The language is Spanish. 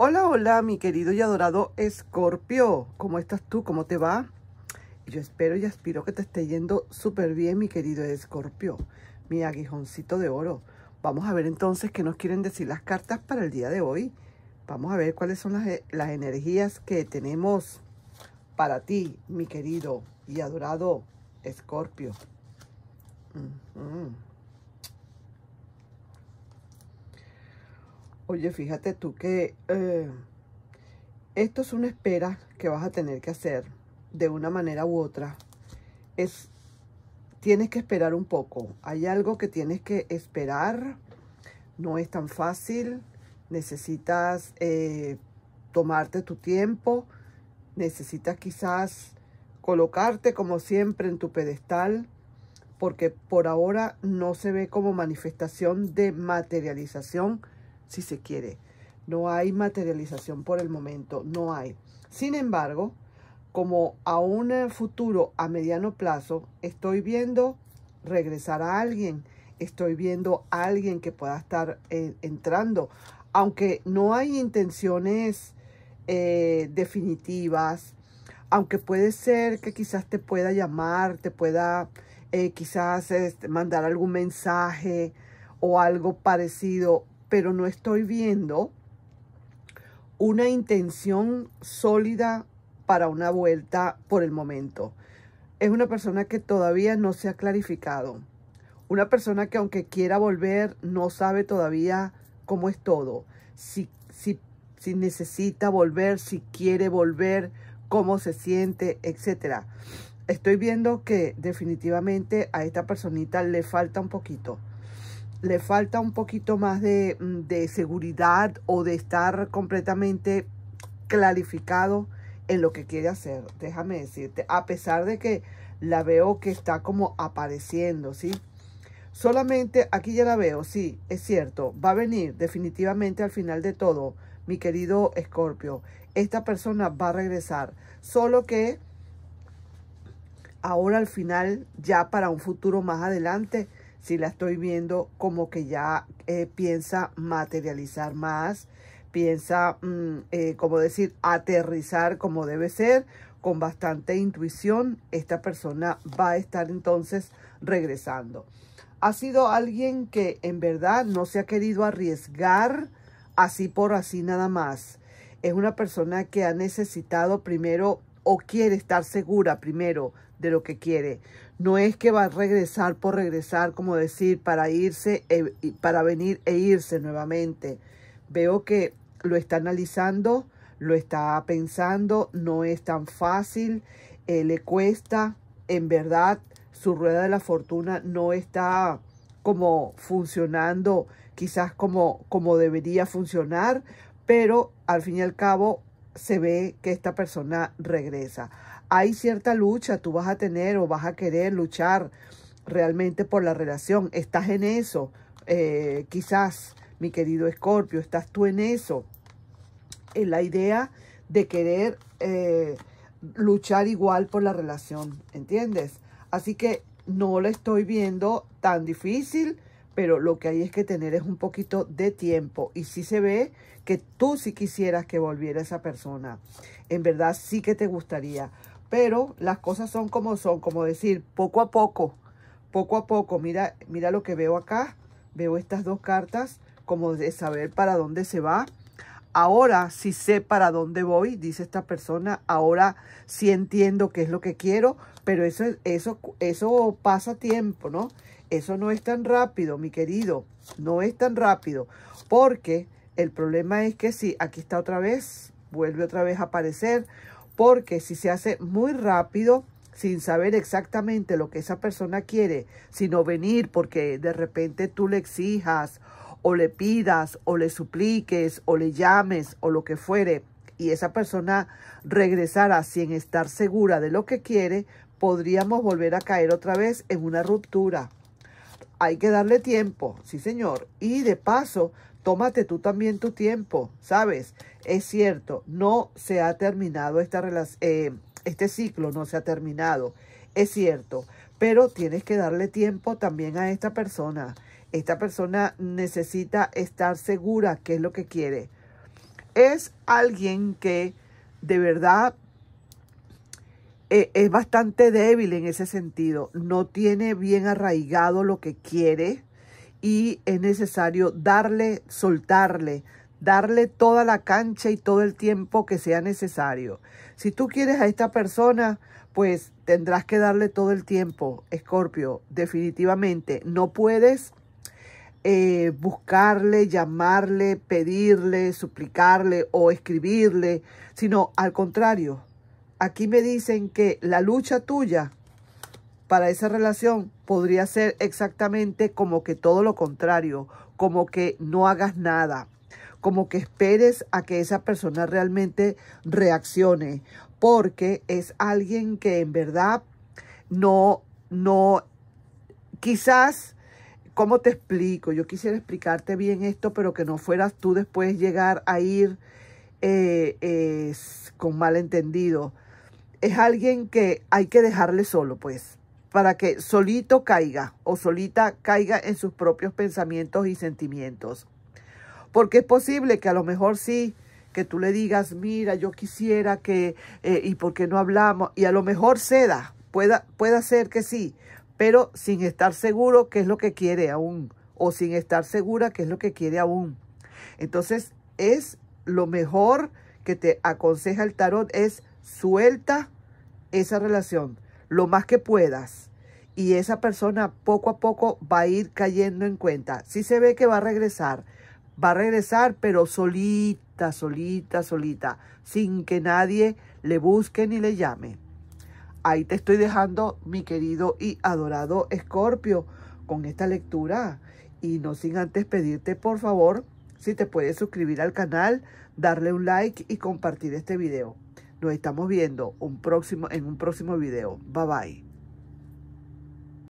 Hola, hola, mi querido y adorado Escorpio. ¿Cómo estás tú? ¿Cómo te va? Yo espero y aspiro que te esté yendo súper bien, mi querido Escorpio. Mi aguijoncito de oro. Vamos a ver entonces qué nos quieren decir las cartas para el día de hoy. Vamos a ver cuáles son las, eh, energías que tenemos para ti, mi querido y adorado Escorpio. Oye, fíjate tú que eh, esto es una espera que vas a tener que hacer de una manera u otra. Es, tienes que esperar un poco. Hay algo que tienes que esperar. No es tan fácil. Necesitas eh, tomarte tu tiempo. Necesitas quizás colocarte como siempre en tu pedestal. Porque por ahora no se ve como manifestación de materialización si se quiere. No hay materialización por el momento, no hay. Sin embargo, como a un eh, futuro a mediano plazo, estoy viendo regresar a alguien, estoy viendo a alguien que pueda estar eh, entrando, aunque no hay intenciones eh, definitivas, aunque puede ser que quizás te pueda llamar, te pueda quizás este, mandar algún mensaje o algo parecido, pero no estoy viendo una intención sólida para una vuelta por el momento. Es una persona que todavía no se ha clarificado. Una persona que aunque quiera volver, no sabe todavía cómo es todo. Si, si necesita volver, si quiere volver, cómo se siente, etcétera. Estoy viendo que definitivamente a esta personita le falta un poquito le falta un poquito más mm, de, seguridad o de estar completamente clarificado en lo que quiere hacer, déjame decirte, a pesar de que la veo que está como apareciendo, ¿sí? Solamente aquí ya la veo, sí, es cierto, va a venir definitivamente al final de todo, mi querido Escorpio, esta persona va a regresar, solo que ahora al final, ya para un futuro más adelante, si la estoy viendo como que ya eh, piensa materializar más, piensa, mm, eh, como decir, aterrizar como debe ser, con bastante intuición, esta persona va a estar entonces regresando. Ha sido alguien que en verdad no se ha querido arriesgar así por así nada más. Es una persona que ha necesitado primero o quiere estar segura primero de lo que quiere. No es que va a regresar por regresar, como decir, para irse, eh, y para venir e irse nuevamente. Veo que lo está analizando, lo está pensando, no es tan fácil, eh, le cuesta, en verdad, su rueda de la fortuna no está como funcionando quizás como, como debería funcionar, pero al fin y al cabo se ve que esta persona regresa. Hay cierta lucha, tú vas a tener o vas a querer luchar realmente por la relación. Estás en eso, eh, quizás, mi querido Escorpio, estás tú en eso, en eh, la idea de querer eh, luchar igual por la relación, ¿entiendes? Así que no lo estoy viendo tan difícil, pero lo que hay es que tener es un poquito de tiempo y si sí se ve que tú sí quisieras que volviera esa persona, en verdad sí que te gustaría, pero las cosas son como son, como decir, poco a poco, poco a poco, mira, mira lo que veo acá, veo estas dos cartas como de saber para dónde se va. Ahora sí sé para dónde voy, dice esta persona. Ahora sí entiendo qué es lo que quiero, pero eso, eso, eso pasa tiempo, ¿no? Eso no es tan rápido, mi querido. No es tan rápido. Porque el problema es que si aquí está otra vez, vuelve otra vez a aparecer. Porque si se hace muy rápido, sin saber exactamente lo que esa persona quiere, sino venir porque de repente tú le exijas o le pidas o le supliques o le llames o lo que fuere, y esa persona regresara sin estar segura de lo que quiere, podríamos volver a caer otra vez en una ruptura hay que darle tiempo, sí señor. Y de paso, tómate tú también tu tiempo, ¿sabes? Es cierto, no se ha terminado esta eh, este ciclo, no se ha terminado, es cierto, pero tienes que darle tiempo también a esta persona. Esta persona necesita estar segura qué es lo que quiere. Es alguien que de verdad eh, es bastante débil en ese sentido. No tiene bien arraigado lo que quiere y es necesario darle, soltarle, darle toda la cancha y todo el tiempo que sea necesario. Si tú quieres a esta persona, pues tendrás que darle todo el tiempo, Escorpio, definitivamente. No puedes eh, buscarle, llamarle, pedirle, suplicarle o escribirle, sino al contrario, aquí me dicen que la lucha tuya para esa relación podría ser exactamente como que todo lo contrario, como que no hagas nada, como que esperes a que esa persona realmente reaccione, porque es alguien que en verdad no, no, quizás, ¿cómo te explico? Yo quisiera explicarte bien esto, pero que no fueras tú después llegar a ir eh, con malentendido es alguien que hay que dejarle solo, pues, para que solito caiga o solita caiga en sus propios pensamientos y sentimientos. Porque es posible que a lo mejor sí, que tú le digas, mira, yo quisiera que, eh, y por qué no hablamos, y a lo mejor ceda, pueda, pueda ser que sí, pero sin estar seguro qué es lo que quiere aún, o sin estar segura qué es lo que quiere aún. Entonces, es lo mejor que te aconseja el tarot, es Suelta esa relación lo más que puedas y esa persona poco a poco va a ir cayendo en cuenta. Si se ve que va a regresar, va a regresar pero solita, solita, solita, sin que nadie le busque ni le llame. Ahí te estoy dejando, mi querido y adorado Escorpio, con esta lectura. Y no sin antes pedirte, por favor, si te puedes suscribir al canal, darle un like y compartir este video. Nos estamos viendo un próximo, en un próximo video. Bye bye.